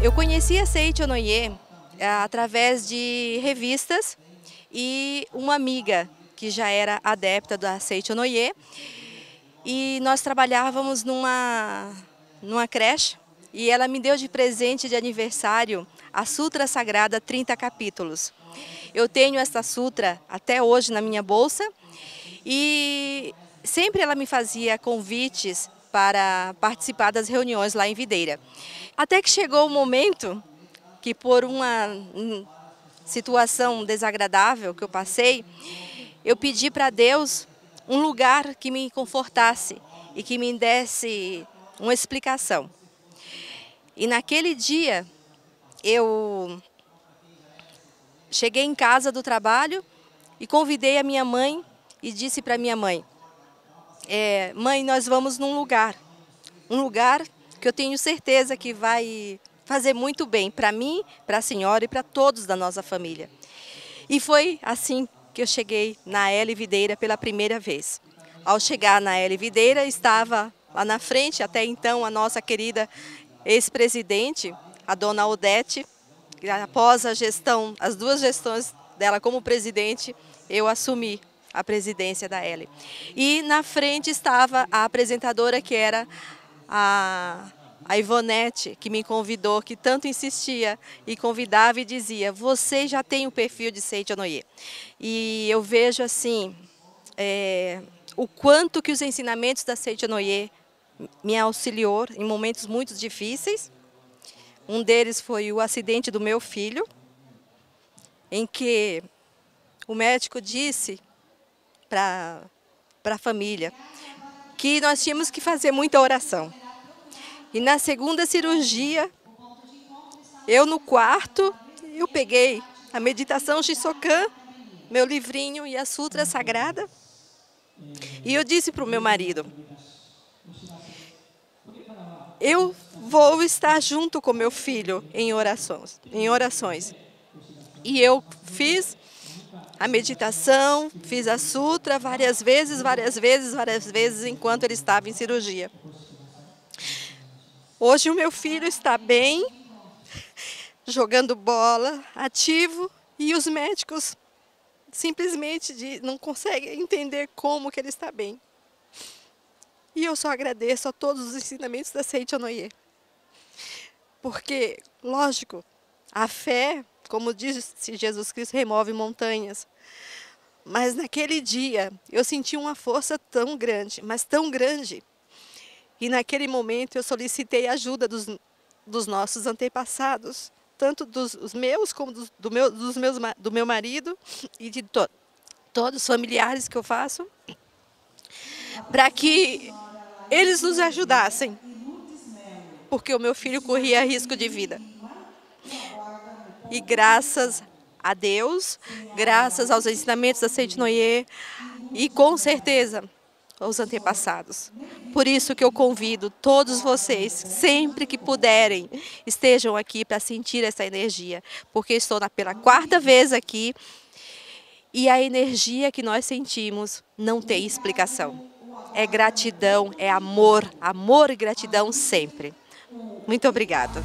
Eu conheci a Seiichi Onoye eh, através de revistas e uma amiga que já era adepta da Seiichi Onoye. E nós trabalhávamos numa, numa creche e ela me deu de presente de aniversário a Sutra Sagrada 30 capítulos. Eu tenho essa sutra até hoje na minha bolsa e sempre ela me fazia convites para participar das reuniões lá em Videira. Até que chegou o momento que por uma situação desagradável que eu passei, eu pedi para Deus um lugar que me confortasse e que me desse uma explicação. E naquele dia eu cheguei em casa do trabalho e convidei a minha mãe e disse para minha mãe: é, mãe, nós vamos num lugar, um lugar que eu tenho certeza que vai fazer muito bem para mim, para a senhora e para todos da nossa família. E foi assim que eu cheguei na L Videira pela primeira vez. Ao chegar na L Videira, estava lá na frente, até então, a nossa querida ex-presidente, a dona Odete, após a gestão, as duas gestões dela como presidente, eu assumi a presidência da L. E na frente estava a apresentadora que era a, a Ivonete, que me convidou, que tanto insistia e convidava e dizia, você já tem o perfil de Seite Anoye. E eu vejo assim, é, o quanto que os ensinamentos da Seite Anoye me auxiliou em momentos muito difíceis. Um deles foi o acidente do meu filho, em que o médico disse para a família, que nós tínhamos que fazer muita oração. E na segunda cirurgia, eu no quarto, eu peguei a meditação Shisokan, meu livrinho e a Sutra Sagrada. E eu disse para o meu marido, eu vou estar junto com meu filho em orações, em orações. E eu fiz a meditação, fiz a sutra várias vezes, várias vezes, várias vezes, enquanto ele estava em cirurgia. Hoje o meu filho está bem, jogando bola, ativo, e os médicos simplesmente não conseguem entender como que ele está bem. E eu só agradeço a todos os ensinamentos da Seiichi Anoye. Porque, lógico, a fé, como disse Jesus Cristo, remove montanhas. Mas naquele dia eu senti uma força tão grande, mas tão grande. E naquele momento eu solicitei ajuda dos, dos nossos antepassados, tanto dos, meus como dos, do, meu, dos meus, do meu marido e de to, todos os familiares que eu faço, para que eles nos ajudassem, porque o meu filho corria risco de vida. E graças a Deus, graças aos ensinamentos da Noé e com certeza aos antepassados. Por isso que eu convido todos vocês, sempre que puderem, estejam aqui para sentir essa energia, porque estou pela quarta vez aqui e a energia que nós sentimos não tem explicação. É gratidão, é amor, amor e gratidão sempre. Muito obrigada.